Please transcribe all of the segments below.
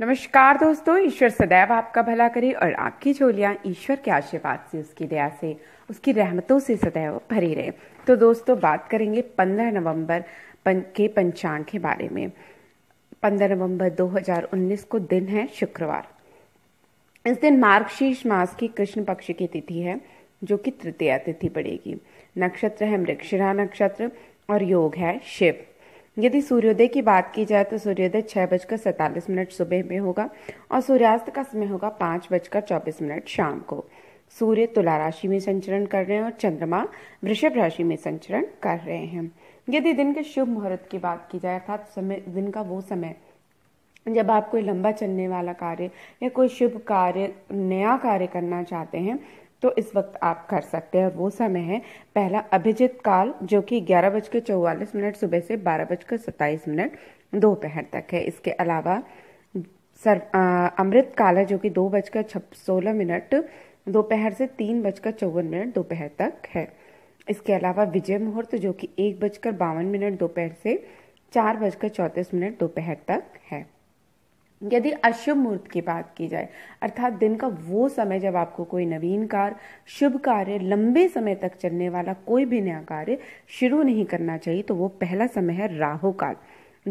नमस्कार दोस्तों ईश्वर सदैव आपका भला करे और आपकी झोलियाँ ईश्वर के आशीर्वाद से उसकी दया से उसकी रहमतों से सदैव भरी रहे तो दोस्तों बात करेंगे 15 नवंबर पन, के पंचांग के बारे में 15 नवंबर 2019 को दिन है शुक्रवार इस दिन मार्गशीर्ष मास की कृष्ण पक्ष की तिथि है जो कि तृतीया तिथि पड़ेगी नक्षत्र है मृक्षरा नक्षत्र और योग है शिव यदि सूर्योदय की बात की जाए तो सूर्योदय छह बजकर सैतालीस मिनट सुबह में होगा और सूर्यास्त का समय होगा पांच बजकर चौबीस मिनट शाम को सूर्य तुला राशि में संचरण कर रहे हैं और चंद्रमा वृषभ राशि में संचरण कर रहे हैं यदि दिन के शुभ मुहूर्त की बात की जाए अर्थात समय दिन का वो समय जब आप कोई लंबा चलने वाला कार्य या कोई शुभ कार्य नया कार्य करना चाहते हैं तो इस वक्त आप कर सकते हैं और वो समय है पहला अभिजित काल जो कि ग्यारह बज के चौवालीस मिनट सुबह से बारह बजकर सत्ताईस मिनट दोपहर तक है इसके अलावा सर अमृत काल है जो कि दो बजकर छप सोलह मिनट दोपहर से तीन बजकर चौवन मिनट दोपहर तक है इसके अलावा विजय मुहूर्त जो कि एक बजकर बावन मिनट दोपहर से चार बजकर चौंतीस मिनट दोपहर तक है यदि अशुभ मुहूर्त की बात की जाए अर्थात दिन का वो समय जब आपको कोई नवीन कार्य शुभ कार्य लंबे समय तक चलने वाला कोई भी नया कार्य शुरू नहीं करना चाहिए तो वो पहला समय है राहु काल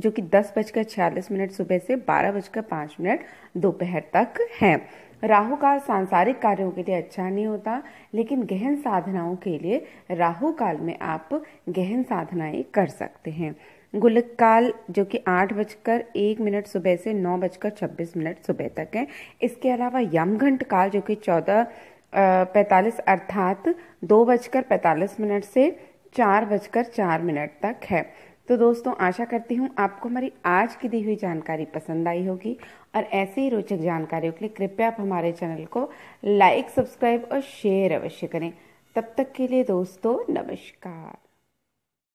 जो कि दस बजकर छियालीस मिनट सुबह से बारह बजकर पाँच मिनट दोपहर तक है राहु काल सांसारिक कार्यों के लिए अच्छा नहीं होता लेकिन गहन साधनाओं के लिए राहु काल में आप गहन साधनाएं कर सकते हैं गुलक काल जो कि आठ बजकर एक मिनट सुबह से नौ बजकर छब्बीस मिनट सुबह तक है इसके अलावा यमघंट काल जो कि चौदह पैंतालीस अर्थात दो बजकर पैंतालीस मिनट से चार बजकर चार मिनट तक है तो दोस्तों आशा करती हूँ आपको हमारी आज की दी हुई जानकारी पसंद आई होगी और ऐसे ही रोचक जानकारियों के लिए कृपया आप हमारे चैनल को लाइक सब्सक्राइब और शेयर अवश्य करें तब तक के लिए दोस्तों नमस्कार